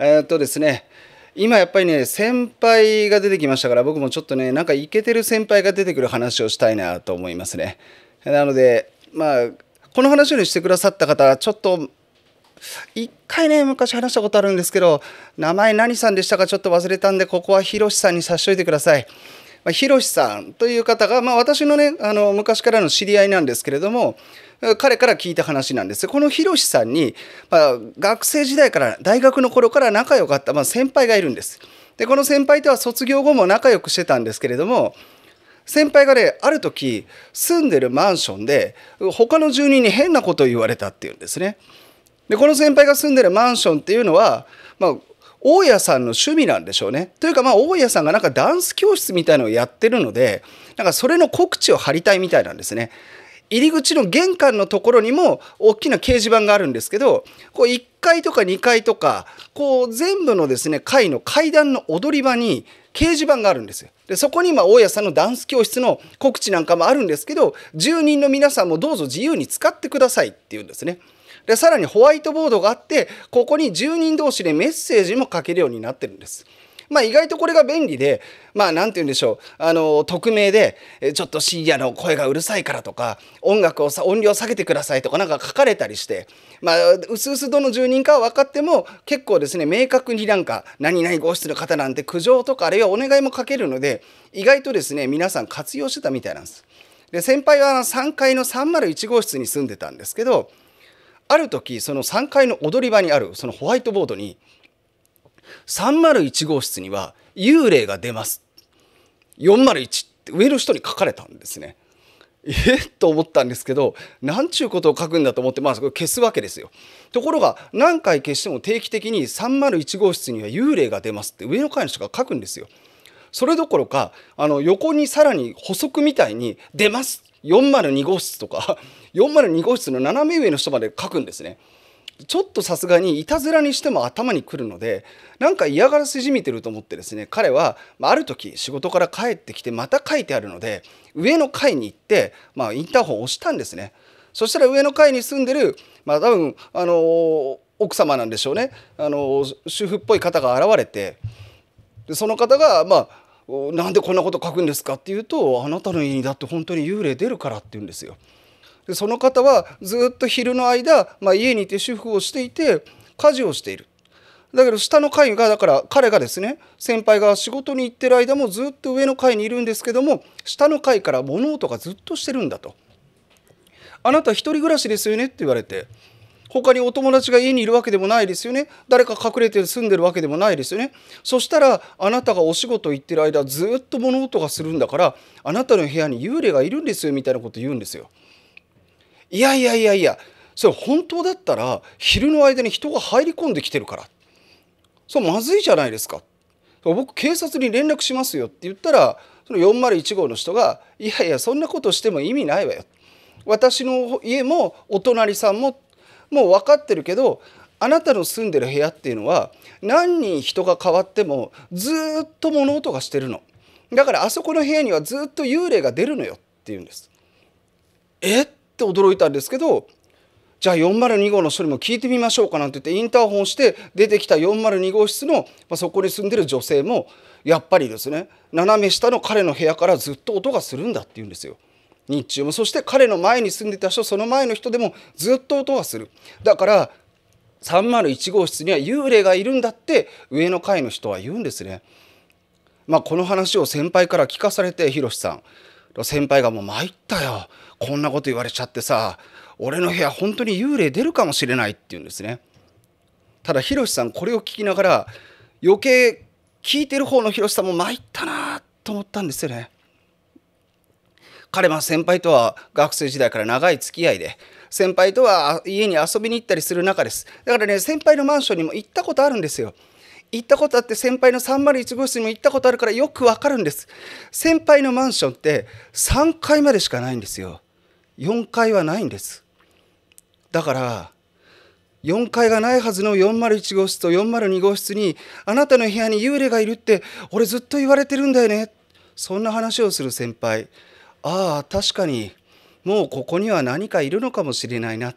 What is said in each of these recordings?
えー、っとですね今やっぱりね先輩が出てきましたから僕もちょっとねなんかイケてる先輩が出てくる話をしたいなと思いますねなのでまあこの話をしてくださった方ちょっと一回ね昔話したことあるんですけど名前何さんでしたかちょっと忘れたんでここはひろしさんにさしといてくださいひろしさんという方が、まあ、私のねあの昔からの知り合いなんですけれども彼から聞いた話なんですこのひろしさんに、まあ、学生時代から大学の頃から仲良かった、まあ、先輩がいるんです。でこの先輩とは卒業後も仲良くしてたんですけれども先輩がねある時住んでるマンションで他の住人に変なことを言われたっていうんですね。でこの先輩が住んでるマンションっていうのは、まあ、大家さんの趣味なんでしょうね。というかまあ大家さんがなんかダンス教室みたいのをやってるのでなんかそれの告知を貼りたいみたいなんですね。入り口の玄関のところにも大きな掲示板があるんですけどこう1階とか2階とかこう全部のですね階の階段の踊り場に掲示板があるんですよ。でそこに今、大家さんのダンス教室の告知なんかもあるんですけど住人の皆さんもどうぞ自由に使ってくださいっていうんですね。でさらにホワイトボードがあってここに住人同士でメッセージも書けるようになってるんです。まあ意外とこれが便利で、まあなんて言うんでしょう、あの、匿名で、ちょっと深夜の声がうるさいからとか、音楽をさ、音量下げてくださいとかなんか書かれたりして、まあ、うすうすどの住人かは分かっても、結構ですね、明確になんか、何々ご室の方なんて苦情とかあるいはお願いも書けるので、意外とですね、皆さん活用してたみたいなんです。で、先輩は3階の301号室に住んでたんですけど、ある時その3階の踊り場にあるそのホワイトボードに301号室には幽霊が出ます401って上の人に書かれたんですね。えと思ったんですけど何ちゅうことを書くんだと思ってまあそこ消すわけですよところが何回消しても定期的に301号室には幽霊が出ますって上の階の人が書くんですよそれどころかあの横にさらに補足みたいに「出ます」402号室とか402 号室の斜め上の人まで書くんですね。ちょっとさすがにいたずらにしても頭にくるのでなんか嫌がらせじみてると思ってですね彼は、あ、る時仕事から帰ってきてまた書いてあるので上の階に行って、まあ、インターホンを押したんですねそしたら上の階に住んでる、まあ、多分、あのー、奥様なんでしょうね、あのー、主婦っぽい方が現れてでその方がまあなんでこんなこと書くんですかっていうとあなたの家にだって本当に幽霊出るからって言うんですよ。でその方はずっと昼の間、まあ、家にいて主婦をしていて家事をしている。だけど下の階がだから彼がですね先輩が仕事に行ってる間もずっと上の階にいるんですけども下の階から物音がずっとしてるんだと。あなた一人暮らしですよねって言われて他にお友達が家にいるわけでもないですよね誰か隠れて住んでるわけでもないですよねそしたらあなたがお仕事行ってる間ずっと物音がするんだからあなたの部屋に幽霊がいるんですよみたいなこと言うんですよいやいやいやいやそれ本当だったら昼の間に人が入り込んできてるからそれまずいじゃないですか僕警察に連絡しますよって言ったらその401号の人が「いやいやそんなことしても意味ないわよ」私の家もお隣さんももう分かってるけどあなたの住んでる部屋っていうのは何人人が変わってもずっと物音がしてるのだからあそこの部屋にはずっと幽霊が出るのよって言うんですえって驚いたんですけどじゃあ402号の人にも聞いてみましょうかなんて言ってインターホンして出てきた402号室の、まあ、そこに住んでる女性もやっぱりですね斜め下の彼の部屋からずっと音がするんだって言うんですよ。日中もそして彼の前に住んでた人その前の人でもずっと音はするだから301号室には幽霊がいるんだって上の階の人は言うんですね。まあ、この話を先輩から聞かされてひろしさん先輩が「もう参ったよこんなこと言われちゃってさ俺の部屋本当に幽霊出るかもしれない」って言うんですね。ただひろしさんこれを聞きながら余計聞いてる方のひろしさんも参ったなと思ったんですよね。彼は先輩とは学生時代から長い付き合いで先輩とは家に遊びに行ったりする中ですだからね先輩のマンションにも行ったことあるんですよ行ったことあって先輩の301号室にも行ったことあるからよくわかるんです先輩のマンションって3階までしかないんですよ4階はないんですだから4階がないはずの401号室と402号室にあなたの部屋に幽霊がいるって俺ずっと言われてるんだよねそんな話をする先輩ああ確かにもうここには何かいるのかもしれないな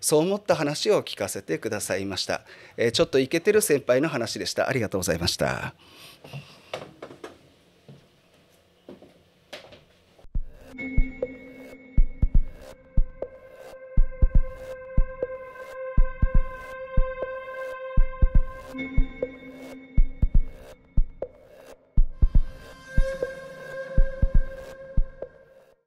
そう思った話を聞かせてくださいました、えー、ちょっとイケてる先輩の話でしたありがとうございました